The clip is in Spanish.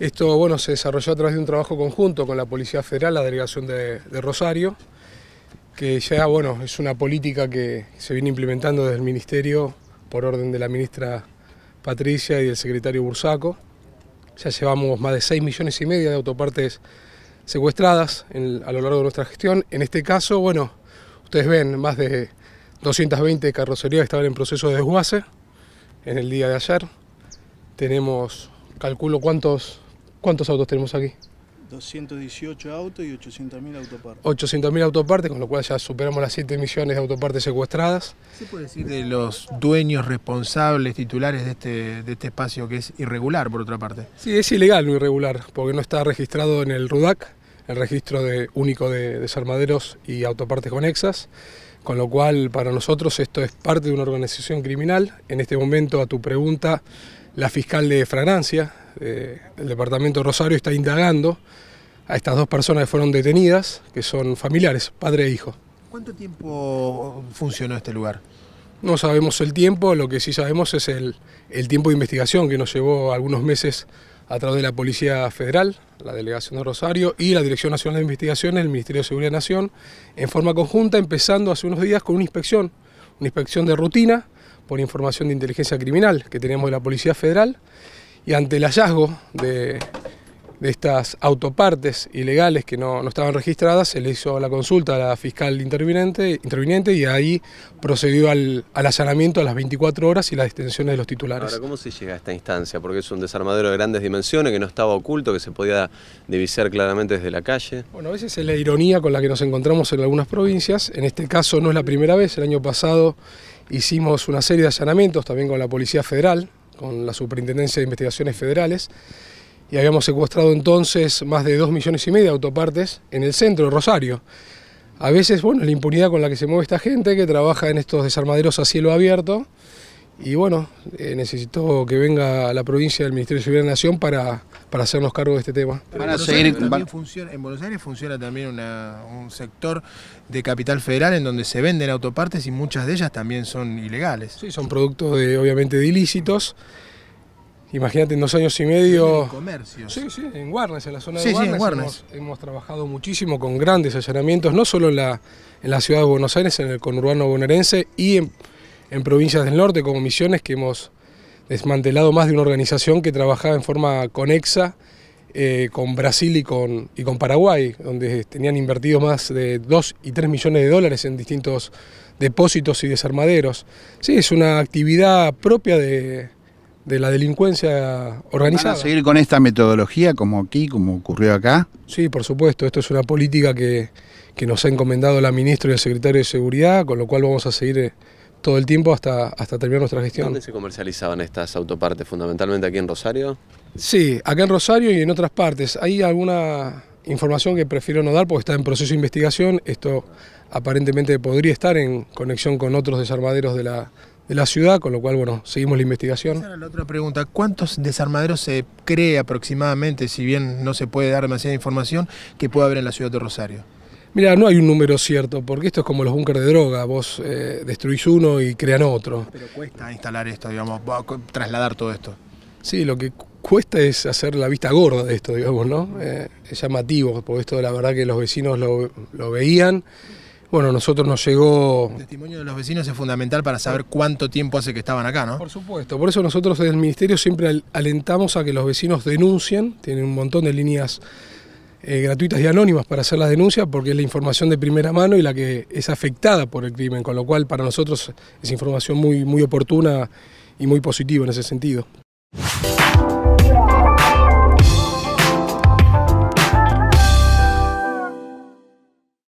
Esto bueno, se desarrolló a través de un trabajo conjunto con la Policía Federal, la Delegación de, Rosario, que ya bueno, es una política que se viene implementando desde el Ministerio por orden de la ministra Patricia y del secretario Bursaco. Ya llevamos más de 6 millones y medio de autopartes secuestradas a lo largo de nuestra gestión. En este caso, bueno, ustedes ven más de 220 carrocerías que estaban en proceso de desguace en el día de ayer. Tenemos, calculo cuántos ¿Cuántos autos tenemos aquí? 218 autos y 800.000 autopartes. 800.000 autopartes, con lo cual ya superamos las 7 millones de autopartes secuestradas. se puede decir de los dueños responsables, titulares de este, de este espacio que es irregular, por otra parte? Sí, es ilegal no irregular, porque no está registrado en el RUDAC, el registro único de desarmaderos y autopartes conexas. Con lo cual, para nosotros esto es parte de una organización criminal. En este momento, a tu pregunta, la fiscal de Fragancia, eh, el Departamento de Rosario está indagando a estas dos personas que fueron detenidas, que son familiares, padre e hijo. ¿Cuánto tiempo funcionó este lugar? No sabemos el tiempo, lo que sí sabemos es el, tiempo de investigación que nos llevó algunos meses a través de la Policía Federal, la Delegación de Rosario y la Dirección Nacional de Investigaciones, el Ministerio de Seguridad de Nación, en forma conjunta, empezando hace unos días con una inspección, una inspección de rutina por información de inteligencia criminal que tenemos de la Policía Federal y ante el hallazgo de, estas autopartes ilegales que no, estaban registradas, se le hizo la consulta a la fiscal interviniente, interviniente y ahí procedió al, allanamiento a las 24 horas y las extensión de los titulares. Ahora, ¿cómo se llega a esta instancia? Porque es un desarmadero de grandes dimensiones que no estaba oculto, que se podía divisar claramente desde la calle. Bueno, a veces es la ironía con la que nos encontramos en algunas provincias. En este caso no es la primera vez, el año pasado hicimos una serie de allanamientos también con la Policía Federal, con la Superintendencia de Investigaciones Federales y habíamos secuestrado entonces más de 2 millones y medio de autopartes en el centro de Rosario. A veces, bueno, la impunidad con la que se mueve esta gente que trabaja en estos desarmaderos a cielo abierto, y bueno, eh, necesito que venga a la provincia del Ministerio de Seguridad de Nación para, hacernos cargo de este tema. en Buenos Aires funciona también un sector de capital federal en donde se venden autopartes y muchas de ellas también son ilegales. Sí, son productos de, obviamente de ilícitos. Imagínate, en dos años y medio... En comercios. Sí, sí, en Warnes, en la zona de Warnes. Sí, en Warnes. Hemos, trabajado muchísimo con grandes allanamientos, no solo en la, en la ciudad de Buenos Aires, en el conurbano bonaerense y en en provincias del norte como Misiones que hemos desmantelado más de una organización que trabajaba en forma conexa eh, con Brasil y con, y con Paraguay, donde tenían invertido más de 2 y 3 millones de dólares en distintos depósitos y desarmaderos. Sí, es una actividad propia de, la delincuencia organizada. ¿Van a seguir con esta metodología como aquí, como ocurrió acá? Sí, por supuesto. Esto es una política que, que nos ha encomendado la ministra y el secretario de Seguridad, con lo cual vamos a seguir... Eh, todo el tiempo hasta, hasta terminar nuestra gestión. ¿Dónde se comercializaban estas autopartes? ¿Fundamentalmente aquí en Rosario? Sí, acá en Rosario y en otras partes. Hay alguna información que prefiero no dar porque está en proceso de investigación. Esto aparentemente podría estar en conexión con otros desarmaderos de la, de la ciudad, con lo cual, bueno, seguimos la investigación. la otra pregunta, ¿cuántos desarmaderos se cree aproximadamente, si bien no se puede dar demasiada información, que puede haber en la ciudad de Rosario? Mira, no hay un número cierto, porque esto es como los búnkeres de droga, vos eh, destruís uno y crean otro. Pero cuesta instalar esto, digamos, trasladar todo esto. Sí, lo que cuesta es hacer la vista gorda de esto, digamos, ¿no? Eh, es llamativo, porque esto la verdad que los vecinos lo, lo veían. Bueno, nosotros nos llegó... El testimonio de los vecinos es fundamental para saber cuánto tiempo hace que estaban acá, ¿no? Por supuesto, por eso nosotros en el Ministerio siempre alentamos a que los vecinos denuncien, tienen un montón de líneas eh, gratuitas y anónimas para hacer las denuncias porque es la información de primera mano y la que es afectada por el crimen, con lo cual para nosotros es información muy, muy oportuna y muy positiva en ese sentido.